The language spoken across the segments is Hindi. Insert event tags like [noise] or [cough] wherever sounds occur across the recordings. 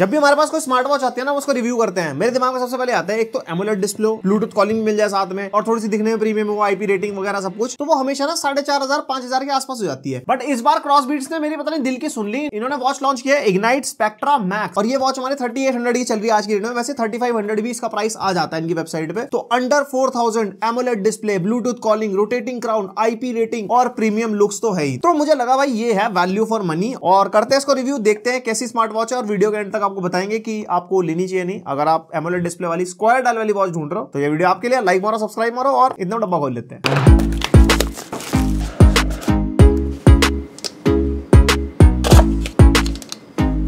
जब भी हमारे पास कोई स्मार्ट वॉच आती है ना उसको रिव्यू करते हैं मेरे दिमाग में सबसे पहले आता है एक तो एमुलेट डिस्प्ले ब्लूटूथ कॉलिंग मिल जाए साथ में और थोड़ी सी दिखने में प्रीमियम वो आईपी रेटिंग वगैरह सब कुछ तो वो हमेशा ना साढ़े चार हजार पांच हजार के आसपास हो जाती है बट इस बार क्रॉस बीट्स ने मेरी पता नहीं दिल की सुन ली इन्होंने वॉच लॉन्च किया इग्नाइट स्पेक्ट्रा मैक्स और ये वॉच हमारे थर्टी एट हंड्रेड की चल रही है आज की डेट में वैसे थर्टी फाइव हंड्रेड भी इसका प्राइस आ जाता है इनकी वेबसाइट पे तो under four thousand AMOLED display Bluetooth calling rotating crown IP rating और प्रीमियम लुक्स तो है ही तो मुझे लगा भाई ये है वैल्यू फॉर मनी और करते हैं इसको रिव्यू देखते हैं कैसी स्मार्ट वॉच है और वीडियो के एंड तक आपको बताएंगे कि आपको लेनी चाहिए नहीं अगर आप एमोलेट डिस्प्ले वाली स्क्वायर डाल वाली वॉच ढूंढ रहे हो तो ये वीडियो आपके लिए लाइक मारो सब्सक्राइब मारो और इतना डब्बा खोल लेते हैं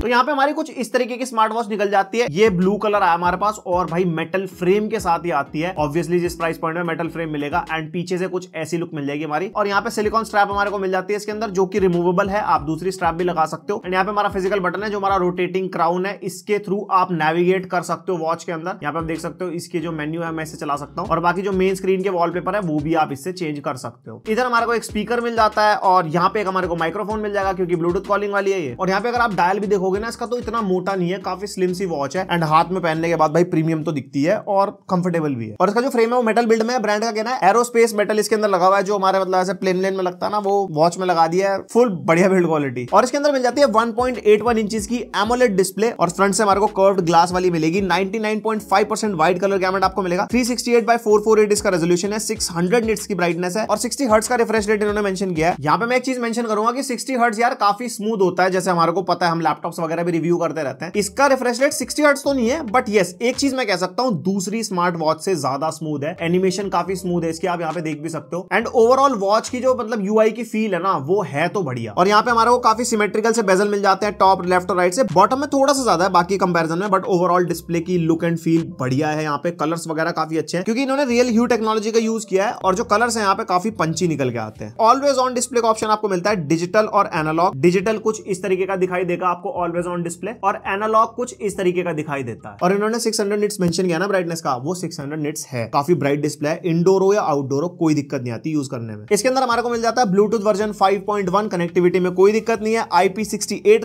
तो यहाँ पे हमारी कुछ इस तरीके की स्मार्ट वॉच निकल जाती है ये ब्लू कलर आया हमारे पास और भाई मेटल फ्रेम के साथ ही आती है ऑब्वियसली जिस प्राइस पॉइंट में मेटल फ्रेम मिलेगा एंड पीछे से कुछ ऐसी लुक मिल जाएगी हमारी और यहाँ पे सिलिकॉन स्ट्रैप हमारे को मिल जाती है इसके अंदर जो कि रिमूवेबल है आप दूसरी स्ट्रैप भी लगा सकते हो एंड यहाँ पे हमारा फिजिकल बटन है जो हमारा रोटेटिंग क्राउन है इसके थ्रू आप नेविगेट कर सकते हो वॉच के अंदर यहाँ पे आप देख सकते हो इसके जो मेन्यू है मैं इसे चला सकता हूँ और बाकी जो मेन स्क्रीन के वॉलपेपर है वो भी आप इससे चेंज कर सकते हो इधर हमारे को एक स्पीकर मिल जाता है और यहाँ पे एक हमारे को माइक्रोफोन मिल जाएगा क्योंकि ब्लूटूथ कॉलिंग वाली है ये और यहाँ पे अगर आप डायल भी देखोगे देखोगे ना इसका तो इतना मोटा नहीं है काफी स्लिम सी वॉच है एंड हाथ में पहनने के बाद भाई प्रीमियम तो दिखती है और कंफर्टेबल भी है और इसका जो फ्रेम है वो मेटल बिल्ड में ब्रांड का कहना है एरोस्पेस मेटल इसके अंदर लगा हुआ है जो हमारे मतलब ऐसे प्लेन लेन में लगता है ना वो वॉच में लगा दिया है फुल बढ़िया बिल्ड क्वालिटी और इसके अंदर मिल जाती है one point eight one inch की एमोलेट डिस्प्ले और फ्रंट से हमारे को कर्व ग्लास वाली मिलेगी ninety nine point five percent white colour camera आपको मिलेगा three sixty eight by four four eight इसका रेजोल्यूशन है सिक्स हंड्रेड निट्स की ब्राइटनेस है और सिक्सटी हर्ट्स का रिफ्रेश रेट इन्होंने मेंशन किया है यहाँ पे मैं एक चीज मेंशन करूंगा कि सिक्सटी हर्ट्स यार काफी स्मूथ होता है जैसे हमारे को पता है हम लैपटॉप वगैरह भी रिव्यू करते रहते हैं इसका रिफ्रेश रेट सिक्सटी हर्ट्स तो नहीं है बट येस एक चीज मैं कह सकता हूँ दूसरी स्मार्ट वॉच से ज्यादा स्मूथ है एनिमेशन काफी स्मूथ है इसकी आप यहाँ पे देख भी सकते हो एंड ओवरऑल वॉच की जो मतलब यू की फील है ना वो है तो बढ़िया और यहाँ पे हमारे को काफी सिमेट्रिकल से बेजल मिल जाते हैं टॉप लेफ्ट और राइट से बॉटम में थोड़ा सा ज्यादा है बाकी कंपेरिजन में बट ओवरऑल डिस्प्ले की लुक एंड फील बढ़िया है यहाँ पे कलर्स वगैरह काफी अच्छे हैं क्योंकि इन्होंने रियल ह्यू टेक्नोलॉजी का यूज किया है और जो कलर्स है यहाँ पे काफी पंची निकल के आते हैं ऑलवेज ऑन डिस्प्ले का ऑप्शन आपको मिलता है डिजिटल और एनालॉग डिजिटल कुछ इस तरीके का दिखाई देगा आपको ऑल ऑलवेज ऑन डिस्प्ले और एनालॉग कुछ इस तरीके का दिखाई देता है और इन्होंने सिक्स हंड्रेड निट्स मेंशन किया ना ब्राइटनेस का वो सिक्स हंड्रेड निट्स है काफी ब्राइट डिस्प्ले है इंडोर हो या आउटडोर हो कोई दिक्कत नहीं आती यूज करने में इसके अंदर हमारे को मिल जाता है ब्लूटूथ वर्जन 5.1 कनेक्टिविटी में कोई दिक्कत नहीं है आईपी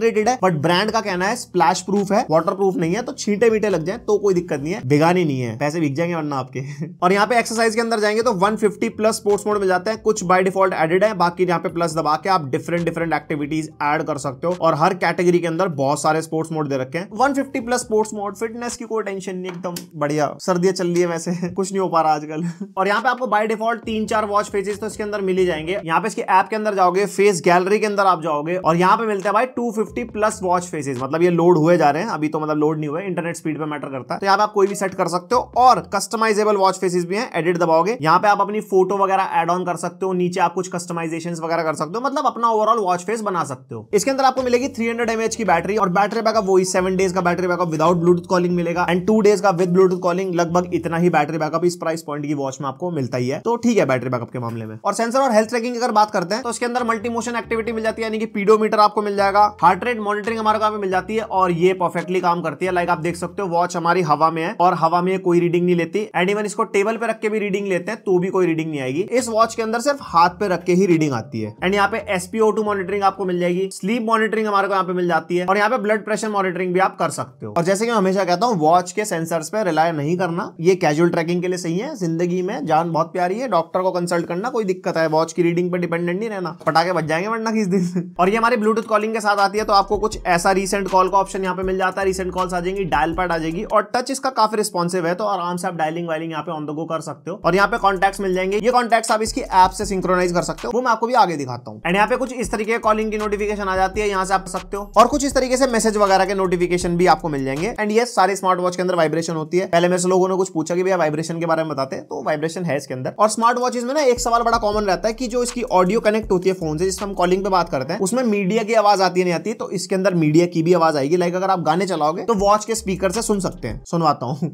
रेटेड है बट ब्रांड का कहना है स्प्लैश प्रूफ है वाटर प्रूफ नहीं है तो छींटे मीटे लग जाए तो कोई दिक्कत नहीं है भिगानी नहीं है पैसे बिक जाएंगे वरना आपके [laughs] और यहाँ पे एक्सरसाइज के अंदर जाएंगे तो वन प्लस स्पोर्ट्स मोड मिल जाते हैं कुछ बाय डिफॉल्ट एडेड है बाकी यहाँ पे प्लस दबा के आप डिफरेंट डिफरेंट एक्टिविटीज एड कर सकते हो और हर कैटेगरी के अंदर बहुत सारे स्पोर्ट्स मोड दे रखे हैं 150 प्लस स्पोर्ट्स मोड फिटनेस की कोई टेंशन नहीं एकदम बढ़िया सर्दियां चल रही है वैसे [laughs] कुछ नहीं हो पा रहा आजकल [laughs] और यहाँ पे आपको बाय डिफॉल्ट तीन चार वॉच फेजेस तो इसके अंदर मिल ही जाएंगे यहाँ पे इसके ऐप के अंदर जाओगे फेस गैलरी के अंदर आप जाओगे और यहाँ पे मिलता है भाई 250 प्लस वॉच फेसेस मतलब ये लोड हुए जा रहे हैं अभी तो मतलब लोड नहीं हुए इंटरनेट स्पीड पर मैटर करता है तो यहाँ पे आप कोई भी सेट कर सकते हो और कस्टमाइजेबल वॉच फेसेस भी है एडिट दबाओगे यहाँ पे आप अपनी फोटो वगैरह एड ऑन कर सकते हो नीचे आप कुछ कस्टमाइजेशन वगैरह कर सकते हो मतलब अपना ओवरऑल वॉच फेस बना सकते हो इसके अंदर आपको मिलेगी थ्री हंड्रेड की बैटरी बैटरी और बैटरी बैकअप वही सेवन डेज का battery backup without Bluetooth calling मिलेगा एंड टू डेज का विद ब्लूटूथ कॉलिंग लगभग इतना ही बैटरी बैकअप इस प्राइस पॉइंट की वॉच में आपको मिलता ही है तो ठीक है बैटरी बैकअप के मामले में और सेंसर और हेल्थ ट्रैकिंग अगर बात करते हैं तो इसके अंदर मल्टी मोशन एक्टिविटी मिल जाती है यानी कि पीडोमीटर आपको मिल जाएगा हार्ट रेट मॉनिटरिंग हमारे काम में मिल जाती है और ये परफेक्टली काम करती है लाइक आप देख सकते हो वॉच हमारी हवा में है और हवा में कोई रीडिंग नहीं लेती एंड इवन इसको टेबल पे रख के भी रीडिंग लेते हैं तो भी कोई रीडिंग नहीं आएगी इस वॉच के अंदर सिर्फ हाथ पे रख के ही रीडिंग आती है एंड यहाँ पे एसपीओ टू मॉनिटरिंग आपको मिल जाएगी स्लीप मॉनिटरिंग हमारे को यहाँ पे मिल जाती है और और यहाँ पे ब्लड प्रेशर मॉनिटरिंग भी आप कर सकते हो और जैसे कि मैं हमेशा कहता हूँ वॉच के सेंसर्स पे रिलाय नहीं करना ये कैजुअल ट्रैकिंग के लिए सही है जिंदगी में जान बहुत प्यारी है डॉक्टर को कंसल्ट करना कोई दिक्कत है वॉच की रीडिंग पे डिपेंडेंट नहीं रहना पटाखे बच जाएंगे वरना किस दिन [laughs] और ये हमारी ब्लूटूथ कॉलिंग के साथ आती है तो आपको कुछ ऐसा रिसेंट कॉल का ऑप्शन यहाँ पे मिल जाता है रिसेंट कॉल्स आ जाएंगी डायल पैड आ जाएगी और टच इसका काफी रिस्पॉन्सिव है तो आराम से आप डायलिंग वायलिंग यहाँ पे ऑन द गो कर सकते हो और यहाँ पे कॉन्टैक्ट्स मिल जाएंगे ये कॉन्टैक्ट्स आप इसकी ऐप से सिंक्रोनाइज कर सकते हो वो मैं आपको भी आगे दिखाता हूँ एंड यहाँ पे कुछ इस तरीके कॉलिंग की नोटिफिकेशन आ जाती है यहाँ से आप सकते हो और कुछ इस तरीके तरीके से मैसेज वगैरह के नोटिफिकेशन भी आपको मिल जाएंगे एंड ये सारे स्मार्ट वॉच के अंदर वाइब्रेशन होती है पहले मेरे से लोगों ने कुछ पूछा कि भैया वाइब्रेशन के बारे में बताते तो वाइब्रेशन है इसके अंदर और स्मार्ट वॉचेज में ना एक सवाल बड़ा कॉमन रहता है कि जो इसकी ऑडियो कनेक्ट होती है फोन से जिससे हम कॉलिंग पे बात करते हैं उसमें मीडिया की आवाज आती नहीं आती तो इसके अंदर मीडिया की भी आवाज आएगी लाइक अगर आप गाने चलाओगे तो वॉच के स्पीकर से सुन सकते हैं सुनवाता हूँ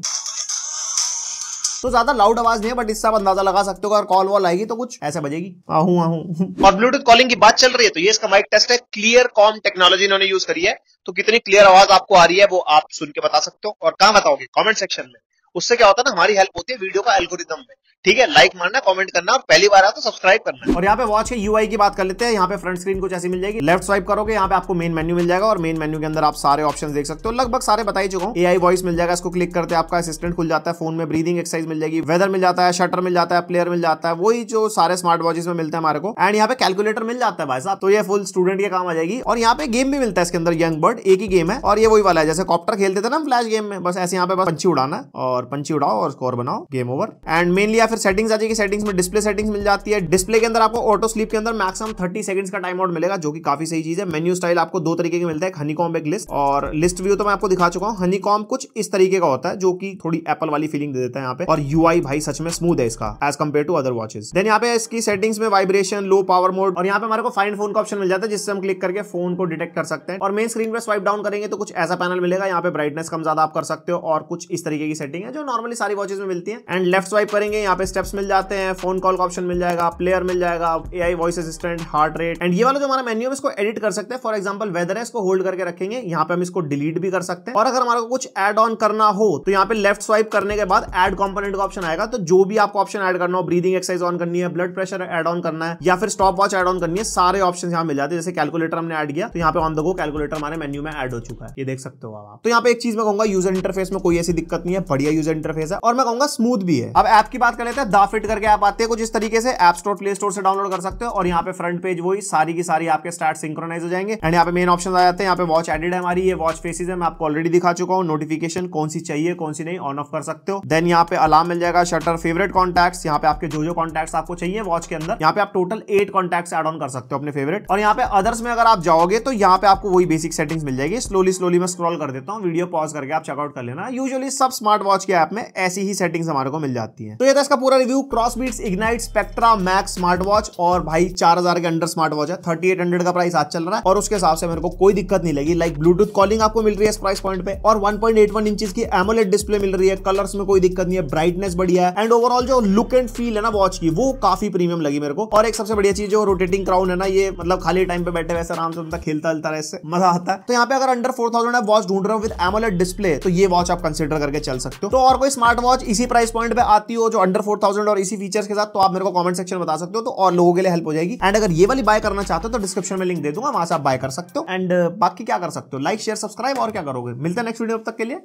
तो ज्यादा लाउड आवाज नहीं है बट इससे आप अंदाजा लगा सकते हो अगर कॉल वॉल आएगी तो कुछ ऐसे बजेगी आहू आहू और ब्लूटूथ कॉलिंग की बात चल रही है तो ये इसका माइक टेस्ट है क्लियर कॉम टेक्नोलॉजी इन्होंने यूज करी है तो कितनी क्लियर आवाज आपको आ रही है वो आप सुन के बता सकते हो और कहाँ बताओगे कॉमेंट सेक्शन में उससे क्या होता है ना हमारी हेल्प होती है वीडियो का एल्गोरिदम में ठीक है लाइक मारना कमेंट करना और पहली बार आ तो सब्सक्राइब करना और यहाँ पे वॉच के यूआई की बात कर लेते हैं यहाँ पे फ्रंट स्क्रीन कुछ ऐसी मिल जाएगी लेफ्ट स्वाइप करोगे यहाँ पे आपको मेन मेन्यू मिल जाएगा और मेन मेन्यू के अंदर आप सारे ऑप्शन देख सकते हो लगभग सारे बताई चुका हूँ एआई वॉइस मिल जाएगा इसको क्लिक करते आपका असिस्टेंट खुल जाता है फोन में ब्रीदिंग एक्सरसाइज मिल जाएगी वेदर मिल जाता है शटर मिल जाता है प्लेयर मिल जाता है वही जो सारे स्मार्ट वॉचेस में मिलते हैं हमारे को एंड यहाँ पे कैलकुलेटर मिल जाता है भाई साहब तो ये फुल स्टूडेंट के काम आ जाएगी और यहाँ पे गेम भी मिलता है इसके अंदर यंग बर्ड एक ही गेम है और ये वही वाला है जैसे कॉप्टर खेलते थे ना फ्लैश गेम में बस ऐसे यहाँ पे बस पंछी उड़ाना और पंछी उड़ाओ और स्कोर बनाओ गेम ओवर एंड मेनली या फिर सेटिंग्स आ जाएगी सेटिंग्स में डिस्प्ले सेटिंग्स मिल जाती है डिस्प्ले के अंदर आपको ऑटो स्लीप के अंदर मैक्सिमम थर्टी सेकंड्स का टाइम आउट मिलेगा जो कि काफी सही चीज है मेन्यू स्टाइल आपको दो तरीके के मिलता है हनी एक लिस्ट और लिस्ट व्यू तो मैं आपको दिखा चुका हूँ हनी कुछ इस तरीके का होता है जो कि थोड़ी एपल वाली फीलिंग दे देता है यहाँ पे और यू भाई सच में स्मूथ है इसका edge compare to other watches then यहाँ पे इसकी सेटिंग्स में वाइब्रेशन लो पावर मोड और यहाँ पे हमारे को फाइन फोन का ऑप्शन मिल जाता है जिससे हम क्लिक करके फोन को डिटेक्ट कर सकते हैं और मेन स्क्रीन पर स्वाइप डाउन करेंगे तो कुछ ऐसा पैनल मिलेगा यहाँ पे ब्राइटनेस कम ज्यादा आप कर सकते हो और कुछ इस तरीके की सेटिंग है जो नॉर्मली सारी वॉचेस में मिलती है एंड लेफ्ट स्वाइप करेंगे यहाँ पे पे स्टेप्स मिल जाते हैं फोन कॉल का ऑप्शन मिल जाएगा प्लेयर मिल जाएगा A I voice assistant heart rate and ये वाला जो हमारा मेन्यू है इसको एडिट कर सकते हैं फॉर एग्जाम्पल वेदर है इसको होल्ड करके रखेंगे यहाँ पे हम इसको डिलीट भी कर सकते हैं और अगर हमारा कुछ एड ऑन करना हो तो यहाँ पे लेफ्ट स्वाइप करने के बाद एड कॉम्पोनेट का ऑप्शन आएगा तो जो भी आपको ऑप्शन एड करना हो ब्रीदिंग एक्सरसाइज ऑन करनी है ब्लड प्रेशर एड ऑन करना है या फिर स्टॉप वॉच एड ऑन करनी है सारे ऑप्शन यहाँ मिल जाते हैं जैसे कैलकुलेटर हमने एड किया तो यहाँ पे ऑन दो कैलकुलेटर हमारे मेन्यू में एड हो चुका है ये देख सकते हो आप तो यहाँ पे एक चीज मैं कहूंगा यूजर इंटरफेस में कोई ऐसी दिक्कत नहीं है बढ़िया यूजर इंटरफेस है और मैं कहूंगा स्मूथ भी है अब ऐप की बात करें लेते हैं दा फिट करके आप आते हैं कुछ इस तरीके से एप स्टोर प्ले स्टोर से डाउनलोड कर सकते हो और यहाँ पे फ्रंट पेज वही सारी की सारी आपके स्टार्ट सिंक्रोनाइज हो जाएंगे एंड यहाँ पे मेन ऑप्शन आ जाते हैं यहाँ पे वॉच एडेड है हमारी ये वॉच फेसिस है मैं आपको ऑलरेडी दिखा चुका हूँ नोटिफिकेशन कौन सी चाहिए कौन सी नहीं ऑन ऑफ कर सकते हो देन यहाँ पे अलार्म मिल जाएगा शटर फेवरेट कॉन्टैक्ट्स यहाँ पे आपके जो जो कॉन्टैक्ट्स आपको चाहिए वॉच के अंदर यहाँ पे आप total eight contacts add on कर सकते हो अपने फेवरेट और यहाँ पे अदर्स में अगर आप जाओगे तो यहाँ पे आपको वही बेसिक सेटिंग्स मिल जाएगी स्लोली स्लोली मैं स्क्रॉल कर देता हूँ वीडियो पॉज करके आप चेकआउट कर लेना यूजली सब स्मार्ट वॉच के ऐप में ऐसी ही सेटिंग्स हमारे को मिल जाती है तो ये था का पूरा review Cross Beats Ignite Spectra Max smart watch और भाई चार हजार के अंडर स्मार्ट वॉच है थर्टी एट हंड्रेड का प्राइस आज चल रहा है और उसके हिसाब से मेरे को कोई दिक्कत नहीं लगी लाइक ब्लूटूथ कॉलिंग आपको मिल रही है इस प्राइस पॉइंट पे और one point eight one inches की एमोलेट डिस्प्ले मिल रही है कलर्स में कोई दिक्कत नहीं है ब्राइटनेस बढ़िया है एंड ओवरऑल जो लुक एंड फील है ना वॉच की वो काफी प्रीमियम लगी मेरे को और एक सबसे बढ़िया चीज जो रोटेटिंग क्राउन है ना ये मतलब खाली टाइम पे बैठे वैसे आराम से बंदा खेलता हलता रहे इससे मजा आता है तो यहाँ पे अगर अंडर फोर थाउजेंड वॉच ढूंढ रहे हो विद एमोलेट डिस्प्ले तो ये वॉच आप कंसिडर करके चल सकते हो तो और कोई स्मार्ट वॉच इसी प्राइस पॉइंट पे आती हो जो अंडर फोर थाउजेंड और इसी फीचर्स के साथ तो आप मेरे को कमेंट सेक्शन बता सकते हो तो और लोगों के लिए हेल्प हो जाएगी एंड अगर ये वाली बाय करना चाहते हो तो डिस्क्रिप्शन में लिंक दे दूंगा वहां से आप बाय कर सकते हो एंड बाकी क्या कर सकते हो लाइक शेयर सब्सक्राइब और क्या करोगे मिलता है नेक्स्ट वीडियो तक के लिए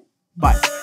बाय